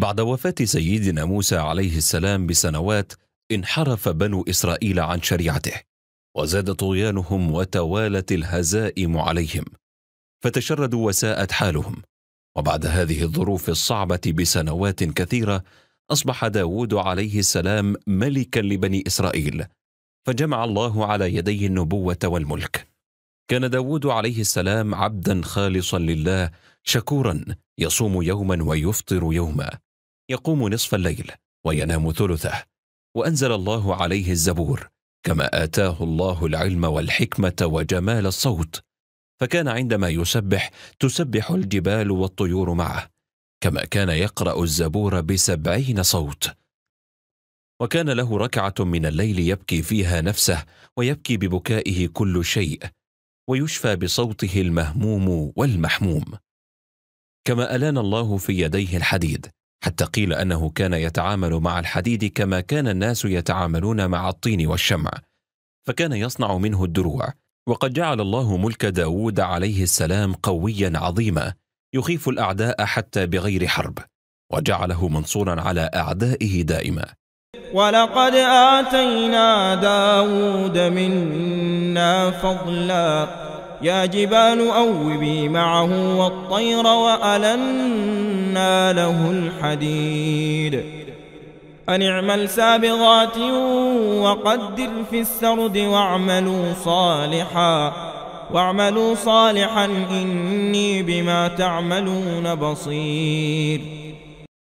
بعد وفاة سيدنا موسى عليه السلام بسنوات انحرف بنو إسرائيل عن شريعته وزاد طغيانهم وتوالت الهزائم عليهم فتشردوا وساءت حالهم وبعد هذه الظروف الصعبة بسنوات كثيرة أصبح داود عليه السلام ملكا لبني إسرائيل فجمع الله على يديه النبوة والملك كان داود عليه السلام عبدا خالصا لله شكورا يصوم يوما ويفطر يوما يقوم نصف الليل وينام ثلثه وأنزل الله عليه الزبور كما آتاه الله العلم والحكمة وجمال الصوت فكان عندما يسبح تسبح الجبال والطيور معه كما كان يقرأ الزبور بسبعين صوت وكان له ركعة من الليل يبكي فيها نفسه ويبكي ببكائه كل شيء ويشفى بصوته المهموم والمحموم كما ألان الله في يديه الحديد حتى قيل انه كان يتعامل مع الحديد كما كان الناس يتعاملون مع الطين والشمع فكان يصنع منه الدروع وقد جعل الله ملك داود عليه السلام قويا عظيما يخيف الاعداء حتى بغير حرب وجعله منصورا على اعدائه دائما ولقد اتينا داود منا فضلا يا جبال اوبي معه والطير والن وزينا له الحديد أن اعمل سابغات وقدر في السرد واعملوا صالحا واعملوا صالحا إني بما تعملون بصير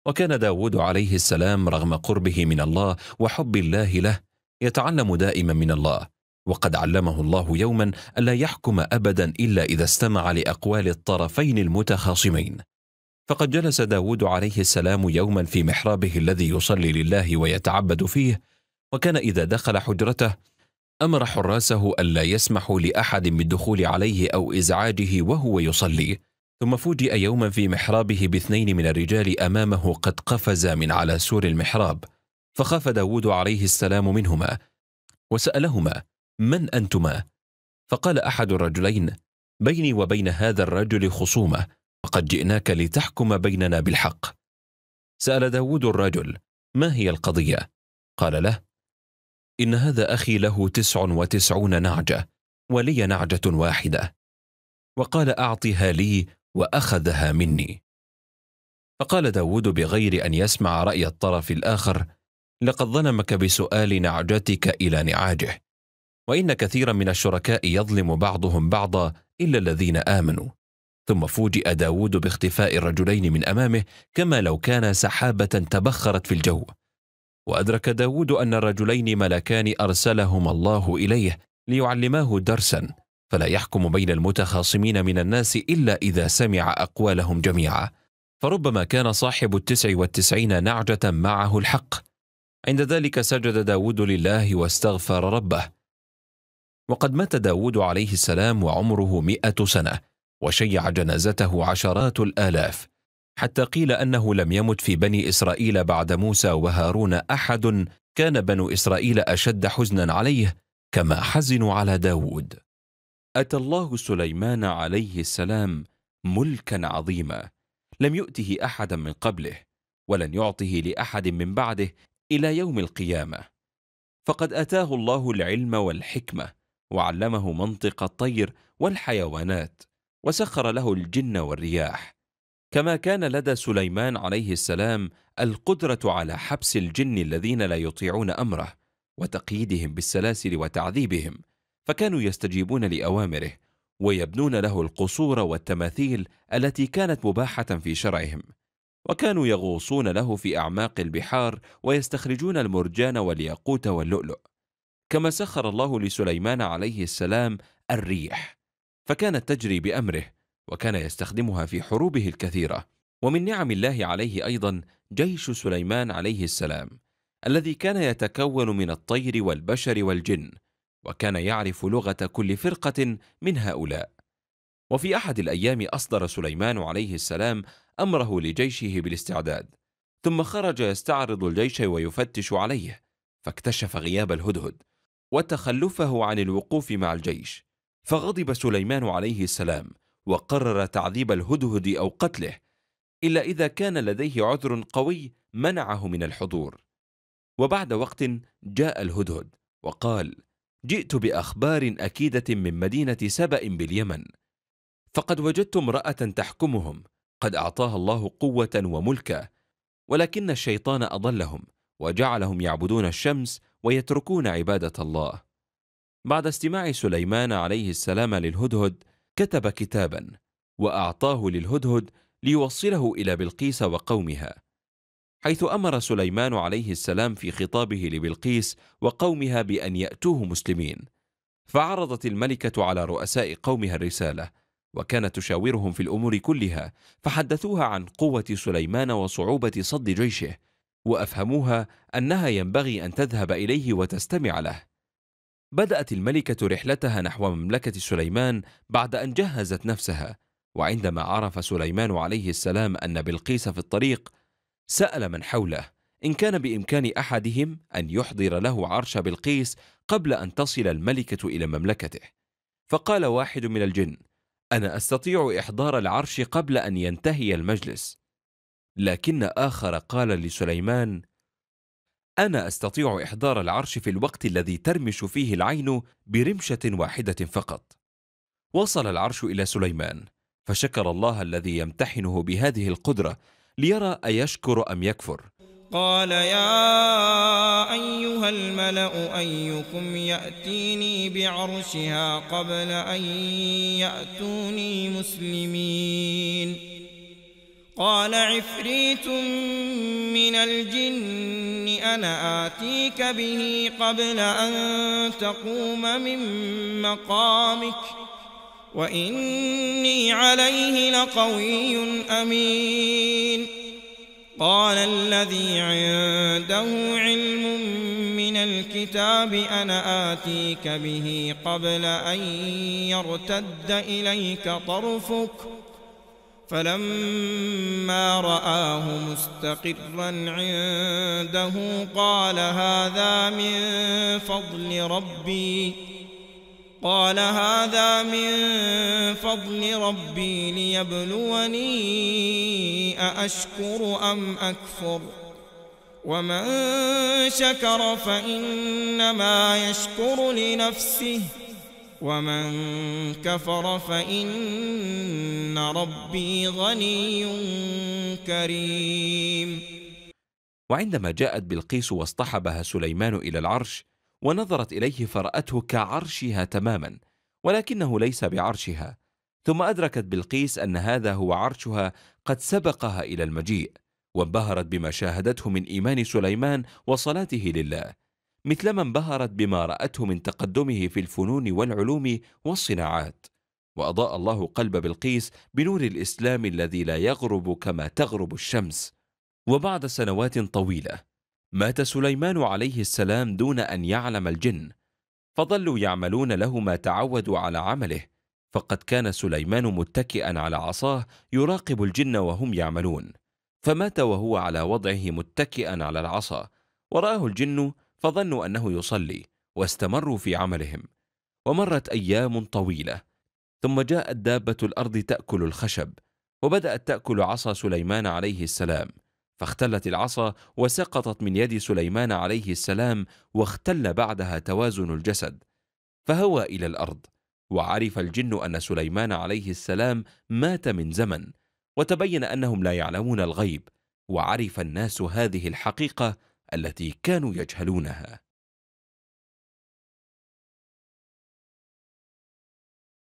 وكان داود عليه السلام رغم قربه من الله وحب الله له يتعلم دائما من الله وقد علمه الله يوما ألا يحكم أبدا إلا إذا استمع لأقوال الطرفين المتخاصمين فقد جلس داود عليه السلام يوما في محرابه الذي يصلي لله ويتعبد فيه وكان إذا دخل حجرته أمر حراسه ألا يسمحوا لأحد بالدخول عليه أو إزعاجه وهو يصلي ثم فوجئ يوما في محرابه باثنين من الرجال أمامه قد قفزا من على سور المحراب فخاف داود عليه السلام منهما وسألهما من أنتما؟ فقال أحد الرجلين بيني وبين هذا الرجل خصومة وقد جئناك لتحكم بيننا بالحق سأل داود الرجل ما هي القضية؟ قال له إن هذا أخي له تسع وتسعون نعجة ولي نعجة واحدة وقال أعطها لي وأخذها مني فقال داود بغير أن يسمع رأي الطرف الآخر لقد ظلمك بسؤال نعجتك إلى نعاجه وإن كثيرا من الشركاء يظلم بعضهم بعضا إلا الذين آمنوا ثم فوجئ داود باختفاء الرجلين من أمامه كما لو كان سحابة تبخرت في الجو وأدرك داود أن الرجلين ملكان أرسلهما الله إليه ليعلماه درسا فلا يحكم بين المتخاصمين من الناس إلا إذا سمع أقوالهم جميعا فربما كان صاحب التسع والتسعين نعجة معه الحق عند ذلك سجد داود لله واستغفر ربه وقد مات داود عليه السلام وعمره مئة سنة وشيع جنازته عشرات الالاف حتى قيل انه لم يمت في بني اسرائيل بعد موسى وهارون احد كان بنو اسرائيل اشد حزنا عليه كما حزنوا على داود اتى الله سليمان عليه السلام ملكا عظيما لم يؤته احدا من قبله ولن يعطه لاحد من بعده الى يوم القيامه فقد اتاه الله العلم والحكمه وعلمه منطق الطير والحيوانات وسخر له الجن والرياح كما كان لدى سليمان عليه السلام القدرة على حبس الجن الذين لا يطيعون أمره وتقييدهم بالسلاسل وتعذيبهم فكانوا يستجيبون لأوامره ويبنون له القصور والتماثيل التي كانت مباحة في شرعهم وكانوا يغوصون له في أعماق البحار ويستخرجون المرجان والياقوت واللؤلؤ كما سخر الله لسليمان عليه السلام الريح فكانت تجري بأمره وكان يستخدمها في حروبه الكثيرة ومن نعم الله عليه أيضا جيش سليمان عليه السلام الذي كان يتكون من الطير والبشر والجن وكان يعرف لغة كل فرقة من هؤلاء وفي أحد الأيام أصدر سليمان عليه السلام أمره لجيشه بالاستعداد ثم خرج يستعرض الجيش ويفتش عليه فاكتشف غياب الهدهد وتخلفه عن الوقوف مع الجيش فغضب سليمان عليه السلام وقرر تعذيب الهدهد أو قتله إلا إذا كان لديه عذر قوي منعه من الحضور وبعد وقت جاء الهدهد وقال جئت بأخبار أكيدة من مدينة سبأ باليمن فقد وجدت امرأة تحكمهم قد أعطاها الله قوة وملكا ولكن الشيطان أضلهم وجعلهم يعبدون الشمس ويتركون عبادة الله بعد استماع سليمان عليه السلام للهدهد كتب كتابا وأعطاه للهدهد ليوصله إلى بلقيس وقومها حيث أمر سليمان عليه السلام في خطابه لبلقيس وقومها بأن يأتوه مسلمين فعرضت الملكة على رؤساء قومها الرسالة وكانت تشاورهم في الأمور كلها فحدثوها عن قوة سليمان وصعوبة صد جيشه وأفهموها أنها ينبغي أن تذهب إليه وتستمع له بدأت الملكة رحلتها نحو مملكة سليمان بعد أن جهزت نفسها وعندما عرف سليمان عليه السلام أن بلقيس في الطريق سأل من حوله إن كان بإمكان أحدهم أن يحضر له عرش بلقيس قبل أن تصل الملكة إلى مملكته فقال واحد من الجن أنا أستطيع إحضار العرش قبل أن ينتهي المجلس لكن آخر قال لسليمان أنا أستطيع إحضار العرش في الوقت الذي ترمش فيه العين برمشة واحدة فقط. وصل العرش إلى سليمان، فشكر الله الذي يمتحنه بهذه القدرة ليرى أيشكر أم يكفر. قال يا أيها الملأ أيكم يأتيني بعرشها قبل أن يأتوني مسلمين قال عفريت من الجن أنا آتيك به قبل أن تقوم من مقامك وإني عليه لقوي أمين قال الذي عنده علم من الكتاب أنا آتيك به قبل أن يرتد إليك طرفك فلما رآه مستقرا عنده قال هذا من فضل ربي قال هذا من فضل ربي ليبلوني أأشكر أم أكفر ومن شكر فإنما يشكر لنفسه ومن كفر فإن ربي غني كريم وعندما جاءت بلقيس واصطحبها سليمان إلى العرش ونظرت إليه فرأته كعرشها تماما ولكنه ليس بعرشها ثم أدركت بلقيس أن هذا هو عرشها قد سبقها إلى المجيء وانبهرت بما شاهدته من إيمان سليمان وصلاته لله مثلما انبهرت بما رأته من تقدمه في الفنون والعلوم والصناعات وأضاء الله قلب بلقيس بنور الإسلام الذي لا يغرب كما تغرب الشمس وبعد سنوات طويلة مات سليمان عليه السلام دون أن يعلم الجن فظلوا يعملون له ما تعودوا على عمله فقد كان سليمان متكئا على عصاه يراقب الجن وهم يعملون فمات وهو على وضعه متكئا على العصا ورآه الجن فظنوا أنه يصلي واستمروا في عملهم ومرت أيام طويلة ثم جاءت دابة الأرض تأكل الخشب وبدأت تأكل عصا سليمان عليه السلام فاختلت العصا وسقطت من يد سليمان عليه السلام واختل بعدها توازن الجسد فهوى إلى الأرض وعرف الجن أن سليمان عليه السلام مات من زمن وتبين أنهم لا يعلمون الغيب وعرف الناس هذه الحقيقة التي كانوا يجهلونها